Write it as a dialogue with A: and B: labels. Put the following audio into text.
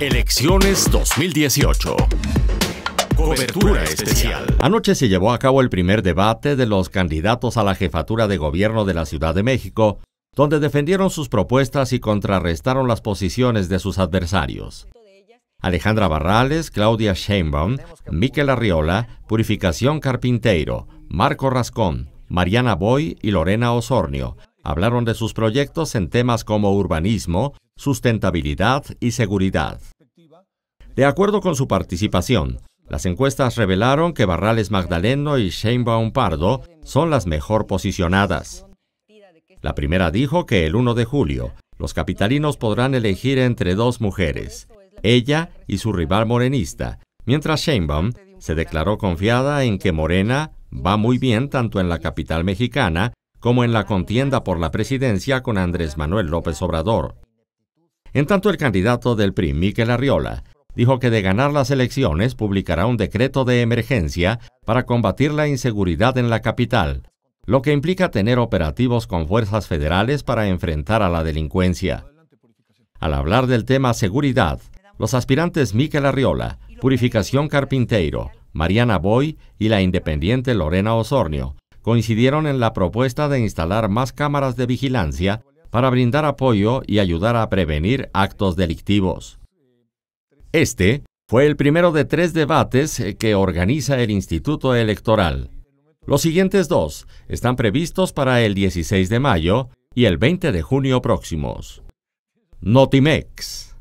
A: Elecciones 2018. Cobertura especial. Anoche se llevó a cabo el primer debate de los candidatos a la jefatura de gobierno de la Ciudad de México, donde defendieron sus propuestas y contrarrestaron las posiciones de sus adversarios. Alejandra Barrales, Claudia Sheinbaum, Miquel Arriola, Purificación Carpinteiro, Marco Rascón, Mariana Boy y Lorena Osornio Hablaron de sus proyectos en temas como urbanismo, sustentabilidad y seguridad. De acuerdo con su participación, las encuestas revelaron que Barrales Magdaleno y Sheinbaum Pardo son las mejor posicionadas. La primera dijo que el 1 de julio los capitalinos podrán elegir entre dos mujeres, ella y su rival morenista, mientras Sheinbaum se declaró confiada en que Morena va muy bien tanto en la capital mexicana como en la contienda por la presidencia con Andrés Manuel López Obrador. En tanto, el candidato del PRI, Miquel Arriola, dijo que de ganar las elecciones publicará un decreto de emergencia para combatir la inseguridad en la capital, lo que implica tener operativos con fuerzas federales para enfrentar a la delincuencia. Al hablar del tema seguridad, los aspirantes Miquel Arriola, Purificación Carpinteiro, Mariana Boy y la independiente Lorena Osornio coincidieron en la propuesta de instalar más cámaras de vigilancia para brindar apoyo y ayudar a prevenir actos delictivos. Este fue el primero de tres debates eh, que organiza el Instituto Electoral. Los siguientes dos están previstos para el 16 de mayo y el 20 de junio próximos. Notimex.